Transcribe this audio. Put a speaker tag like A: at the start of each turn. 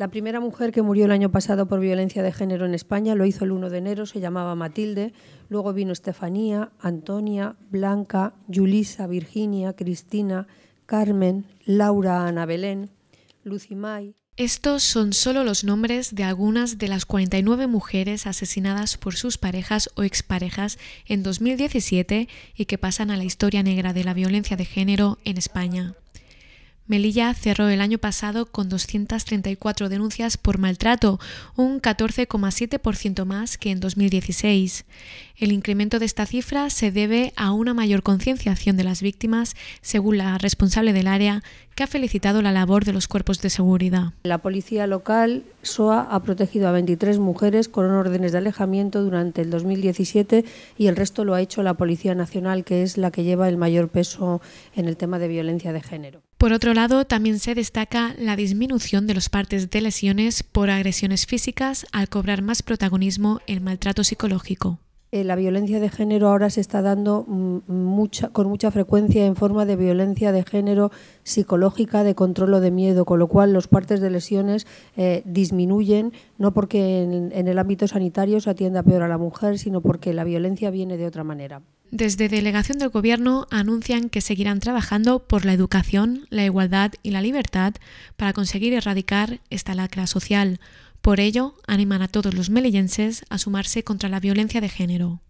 A: La primera mujer que murió el año pasado por violencia de género en España lo hizo el 1 de enero, se llamaba Matilde, luego vino Estefanía, Antonia, Blanca, Julisa, Virginia, Cristina, Carmen,
B: Laura, Ana Belén, Lucimay. Estos son solo los nombres de algunas de las 49 mujeres asesinadas por sus parejas o exparejas en 2017 y que pasan a la historia negra de la violencia de género en España. Melilla cerró el año pasado con 234 denuncias por maltrato, un 14,7% más que en 2016. El incremento de esta cifra se debe a una mayor concienciación de las víctimas, según la responsable del área, que ha felicitado la labor de los cuerpos de seguridad.
A: La policía local SOA ha protegido a 23 mujeres con órdenes de alejamiento durante el 2017 y el resto lo ha hecho la Policía Nacional, que es la que lleva el mayor peso en el tema de violencia de género.
B: Por otro lado, también se destaca la disminución de los partes de lesiones por agresiones físicas al cobrar más protagonismo el maltrato psicológico.
A: Eh, la violencia de género ahora se está dando mm, con mucha frecuencia en forma de violencia de género psicológica, de control o de miedo, con lo cual los partes de lesiones eh, disminuyen, no porque en el ámbito sanitario se atienda peor a la mujer, sino porque la violencia viene de otra manera.
B: Desde Delegación del Gobierno anuncian que seguirán trabajando por la educación, la igualdad y la libertad para conseguir erradicar esta lacra social por ello, animan a todos los melillenses a sumarse contra la violencia de género.